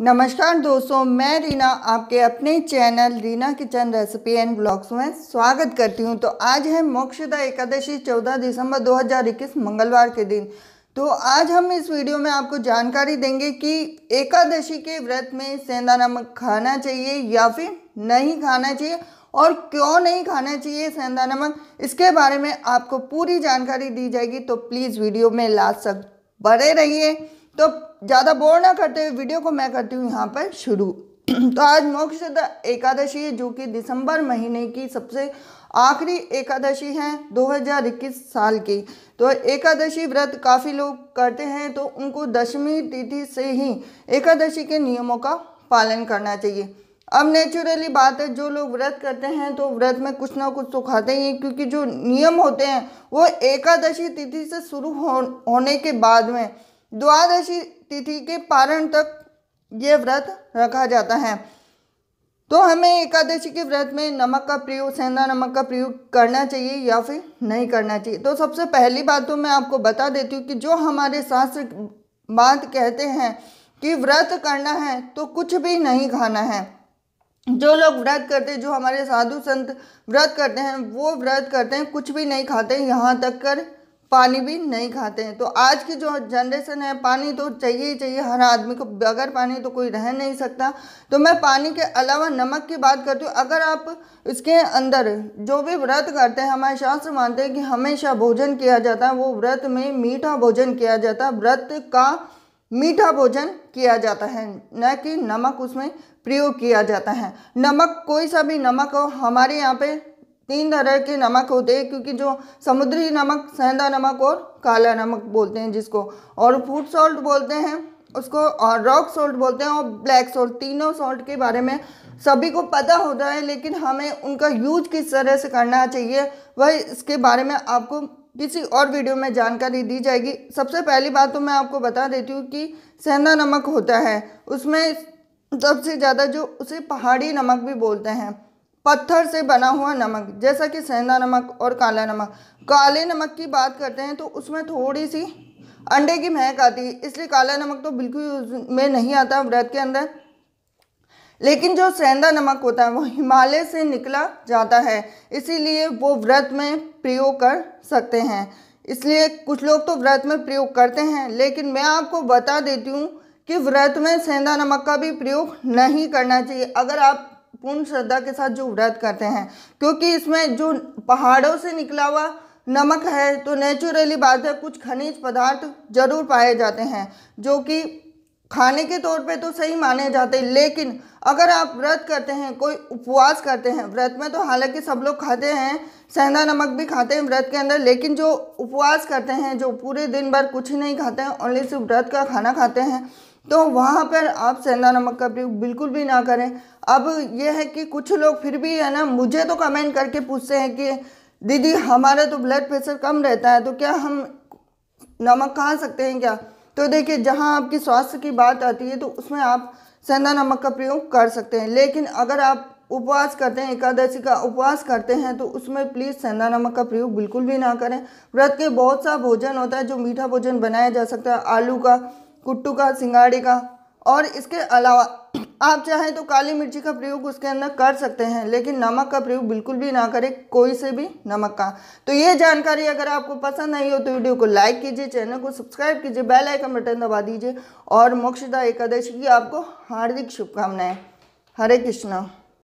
नमस्कार दोस्तों मैं रीना आपके अपने channel Reena kitchen recipe and blogs में स्वागत करती हूं तो आज है मोक्षदा एकादशी 14 दिसंबर 2021 मंगलवार के दिन तो आज हम इस वीडियो में आपको जानकारी देंगे कि एकादशी के व्रत में सेंधा नमक खाना चाहिए या फिर नहीं खाना चाहिए और क्यों नहीं खाना चाहिए सेंधा नमक इसके बारे में आपको पूरी जानकारी दी जाएगी तो प्लीज़ वीडियो में लास्ट तक बड़े रहिए तो ज़्यादा बोर ना करते हुए वीडियो को मैं करती हूँ यहाँ पर शुरू तो आज मोक्ष एकादशी है जो कि दिसंबर महीने की सबसे आखिरी एकादशी है 2021 साल की तो एकादशी व्रत काफ़ी लोग करते हैं तो उनको दशमी तिथि से ही एकादशी के नियमों का पालन करना चाहिए अब नेचुरली बात है जो लोग व्रत करते हैं तो व्रत में कुछ ना कुछ तो खाते ही क्योंकि जो नियम होते हैं वो एकादशी तिथि से शुरू हो, होने के बाद में द्वादशी तिथि के पारण तक ये व्रत रखा जाता है तो हमें एकादशी के व्रत में नमक का प्रयोग सेंधा नमक का प्रयोग करना चाहिए या फिर नहीं करना चाहिए तो सबसे पहली बात तो मैं आपको बता देती हूँ कि जो हमारे शास्त्र बात कहते हैं कि व्रत करना है तो कुछ भी नहीं खाना है जो लोग व्रत करते हैं जो हमारे साधु संत व्रत करते हैं वो व्रत करते हैं कुछ भी नहीं खाते यहाँ तक कर पानी भी नहीं खाते हैं तो आज की जो जनरेशन है पानी तो चाहिए ही चाहिए हर आदमी को बगैर पानी तो कोई रह नहीं सकता तो मैं पानी के अलावा नमक की बात करती हूँ अगर आप इसके अंदर जो भी व्रत करते हैं हमारे शास्त्र मानते हैं कि हमेशा भोजन किया जाता है वो व्रत में मीठा भोजन किया जाता है व्रत का मीठा भोजन किया जाता है न कि नमक उसमें प्रयोग किया जाता है नमक कोई सा भी नमक हो हमारे यहाँ पे तीन तरह के नमक होते हैं क्योंकि जो समुद्री नमक सेंधा नमक और काला नमक बोलते हैं जिसको और फूड सॉल्ट बोलते हैं उसको और रॉक सॉल्ट बोलते हैं और ब्लैक सॉल्ट तीनों सॉल्ट के बारे में सभी को पता होता है लेकिन हमें उनका यूज किस तरह से करना चाहिए वह इसके बारे में आपको किसी और वीडियो में जानकारी दी जाएगी सबसे पहली बात तो मैं आपको बता देती हूँ कि सेंधा नमक होता है उसमें सबसे ज़्यादा जो उसे पहाड़ी नमक भी बोलते हैं पत्थर से बना हुआ नमक जैसा कि सेंधा नमक और काला नमक काले नमक की बात करते हैं तो उसमें थोड़ी सी अंडे की महक आती है इसलिए काला नमक तो बिल्कुल यूज में नहीं आता व्रत के अंदर लेकिन जो सेंधा नमक होता है वो हिमालय से निकला जाता है इसीलिए वो व्रत में प्रयोग कर सकते हैं इसलिए कुछ लोग तो व्रत में प्रयोग करते हैं लेकिन मैं आपको बता देती हूँ कि व्रत में सेंधा नमक का भी प्रयोग नहीं करना चाहिए अगर आप पूर्ण श्रद्धा के साथ जो व्रत करते हैं क्योंकि इसमें जो पहाड़ों से निकला हुआ नमक है तो नेचुरली बात है कुछ खनिज पदार्थ जरूर पाए जाते हैं जो कि खाने के तौर पे तो सही माने जाते हैं लेकिन अगर आप व्रत करते हैं कोई उपवास करते हैं व्रत में तो हालांकि सब लोग खाते हैं सेंधा नमक भी खाते हैं व्रत के अंदर लेकिन जो उपवास करते हैं जो पूरे दिन भर कुछ ही नहीं खाते हैं ओनली सिर्फ व्रत का खाना खाते हैं तो वहाँ पर आप सेंधा नमक का प्रयोग बिल्कुल भी ना करें अब यह है कि कुछ लोग फिर भी है ना मुझे तो कमेंट करके पूछते हैं कि दीदी हमारा तो ब्लड प्रेशर कम रहता है तो क्या हम नमक खा सकते हैं क्या तो देखिए जहाँ आपकी स्वास्थ्य की बात आती है तो उसमें आप सेंधा नमक का प्रयोग कर सकते हैं लेकिन अगर आप उपवास करते हैं एकादशी का उपवास करते हैं तो उसमें प्लीज़ सेंधा नमक का प्रयोग बिल्कुल भी ना करें व्रत के बहुत सा भोजन होता है जो मीठा भोजन बनाया जा सकता है आलू का कुट्टू का सिंगाड़ी का और इसके अलावा आप चाहें तो काली मिर्ची का प्रयोग उसके अंदर कर सकते हैं लेकिन नमक का प्रयोग बिल्कुल भी ना करें कोई से भी नमक का तो ये जानकारी अगर आपको पसंद आई हो तो वीडियो को लाइक कीजिए चैनल को सब्सक्राइब कीजिए बेल आइकन बटन दबा दीजिए और मोक्षदा एकादशी की आपको हार्दिक शुभकामनाएं हरे कृष्णा